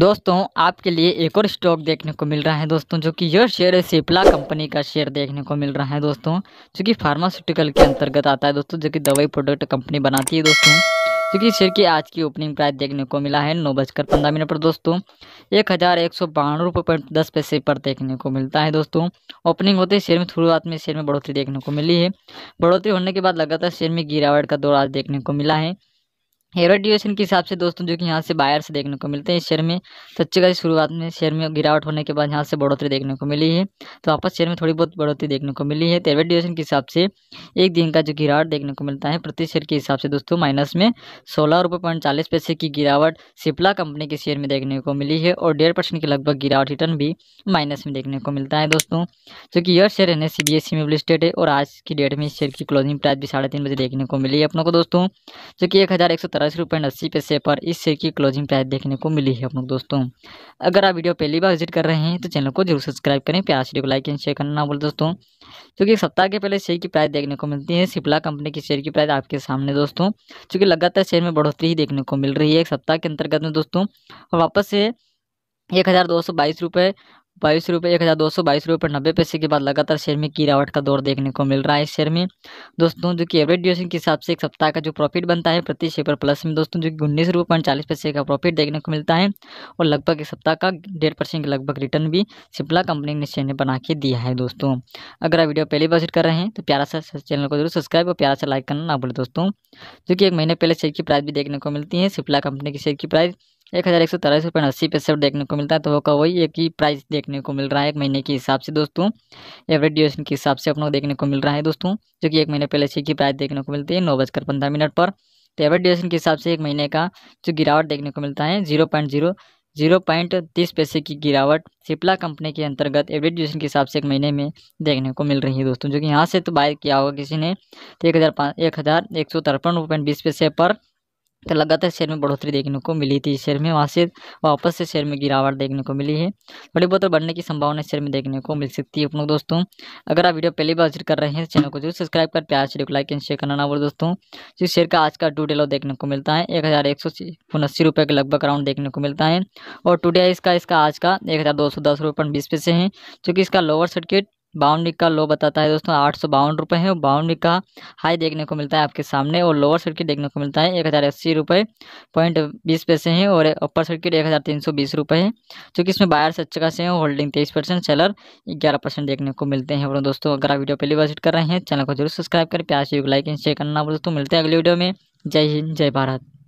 दोस्तों आपके लिए एक और स्टॉक देखने को मिल रहा है दोस्तों जो कि यह शेयर है सिप्ला कंपनी का शेयर देखने को मिल रहा है दोस्तों जो कि फार्मास्यूटिकल के अंतर्गत आता है दोस्तों जो कि दवाई प्रोडक्ट कंपनी बनाती है दोस्तों जो कि शेयर की आज की ओपनिंग प्राइस देखने को मिला है नौ बजकर पंद्रह मिनट पर दोस्तों एक हज़ार एक सौ बानवे रुपये पॉइंट दस पैसे पर देखने को मिलता है दोस्तों ओपनिंग होते ही शेयर में शुरुआत में शेयर में बढ़ोतरी देखने को मिली है बढ़ोतरी होने के बाद लगातार शेयर में गिरावट का दौर आज देखने को मिला है एवरेज ड्यूरेशन के हिसाब से दोस्तों जो कि यहाँ से से देखने को मिलते हैं इस शेयर में तो अच्छी खासी शुरुआत में शेयर में गिरावट होने के बाद यहाँ से बढ़ोतरी देखने को मिली है तो आपस शेयर में थोड़ी बहुत बढ़ोतरी देखने को मिली है तो ड्यूरेशन के हिसाब से एक दिन का जो गिरावट देखने को मिलता है प्रति शेयर के हिसाब से दोस्तों माइनस में सोलह रुपये पॉइंट चालीस पैसे की गिरावट सिप्ला कंपनी के शेयर में देखने को मिली है और डेढ़ परसेंट के लगभग गिरावट रिटर्न भी माइनस में देखने को मिलता है दोस्तों जो यह शेयर एन एस में लिस्टेड है और आज की डेट में इस शेयर की क्लोजिंग प्राइस भी साढ़े तीन बजे देखने को मिली है अपनों को दोस्तों जो कि एक हज़ार एक सौ सताईस रुपये अस्सी पैसे पर इस शेयर की क्लोजिंग प्राइस देखने को मिली है अपने दोस्तों अगर आप वीडियो पहली बार विजिट कर रहे हैं तो चैनल को जरूर सब्सक्राइब करें प्यार वीडियो को लाइक एंड शेयर करना ना बोले दोस्तों क्योंकि एक सप्ताह के पहले शेयर की प्राइस देखने को मिलती है सिप्ला कंपनी की शेयर की प्राइस आपके सामने दोस्तों चूँकि लगातार शेयर में बढ़ोतरी ही देखने को मिल रही है एक सप्ताह के अंतर्गत में दोस्तों वापस से एक हज़ार दो सौ बाईस रुपये बाईस रुपये एक हज़ार दो सौ बाईस रुपये नब्बे पैसे के बाद लगातार शेयर में गिरावट का दौर देखने को मिल रहा है इस शेयर में दोस्तों जो कि एवरेज ड्यूशन के हिसाब से एक सप्ताह का जो प्रॉफिट बनता है प्रति शेयर पर प्लस में दोस्तों जो कि उन्नीस रुपये पॉइंट चालीस पैसे का प्रॉफिट देखने को मिलता है और लगभग एक सप्ताह का डेढ़ परसेंट के लगभग रिटर्न भी सिप्ला कंपनी ने शेयर ने बना के दिया है दोस्तों अगर आप वीडियो पहले विजिट कर रहे हैं तो प्यारा सा चैनल को जरूर सब्सक्राइब और प्यारा सा लाइक करना ना भूलें दोस्तों जो कि एक महीने पहले शेयर की प्राइस भी देखने को मिलती है सिप्ला कंपनी की शेयर की प्राइस एक हज़ार एक सौ तेरह रुपये अस्सी पैसे देखने को मिलता है तो का वही एक ही प्राइस देखने को मिल रहा है एक महीने के हिसाब से दोस्तों एवरेज ड्यूरेशन के हिसाब से अपनों को देखने को मिल रहा है दोस्तों जो कि एक महीने पहले से की प्राइस देखने को मिलती है नौ बजकर पंद्रह मिनट पर तो एवरेज ड्यूरेशन के हिसाब से एक महीने का जो गिरावट देखने को मिलता है zero point zero zero point तीस पैसे की गिरावट सिप्ला कंपनी के अंतर्गत एवरेज ड्यूरेशन के हिसाब से एक महीने में देखने को मिल रही है दोस्तों जो कि यहाँ से तो बाय किया होगा किसी ने तो एक हज़ार एक हज़ार एक सौ तिरपन रुपये बीस पैसे पर तो लगातार शेयर में बढ़ोतरी देखने को मिली थी शेयर में वहाँ से वापस से शेयर में गिरावट देखने को मिली है थोड़ी बहुत बढ़ने की संभावना शेयर में देखने को मिल सकती है अपने दोस्तों अगर आप वीडियो पहली बार कर रहे हैं चैनल को जरूर सब्सक्राइब कर प्यार शेयर को लाइक एंड शेयर करना ना बोले दोस्तों जिस शेयर का आज का टू लो देखने को मिलता है एक हज़ार एक सौ रुपये के लगभग अराउंड देखने को मिलता है और टुडे इसका इसका आज का एक हज़ार दो सौ दस रुपये बीस पैसे हैं इसका लोअर सर्किट बाउंड्री का लो बताता है दोस्तों आठ सौ बावन रुपये है बाउंड्री का हाई देखने को मिलता है आपके सामने और लोअर सर्किट देखने को मिलता है एक हज़ार अस्सी रुपये पॉइंट बीस पैसे हैं और अपर सर्किट एक हज़ार तीन सौ बीस रुपये है चूँकि इसमें बायर्स अच्छे खासे हैं होल्डिंग तेईस परसेंट सेलर ग्यारह परसेंट देखने को मिलते हैं और दोस्तों अगर आप वीडियो पहली बार विजिट कर रहे हैं चैनल को जरूर सब्सक्राइब करें प्यार से लाइक एंड शेयर करना दोस्तों मिलते हैं अगले वीडियो में जय हिंद जय भारत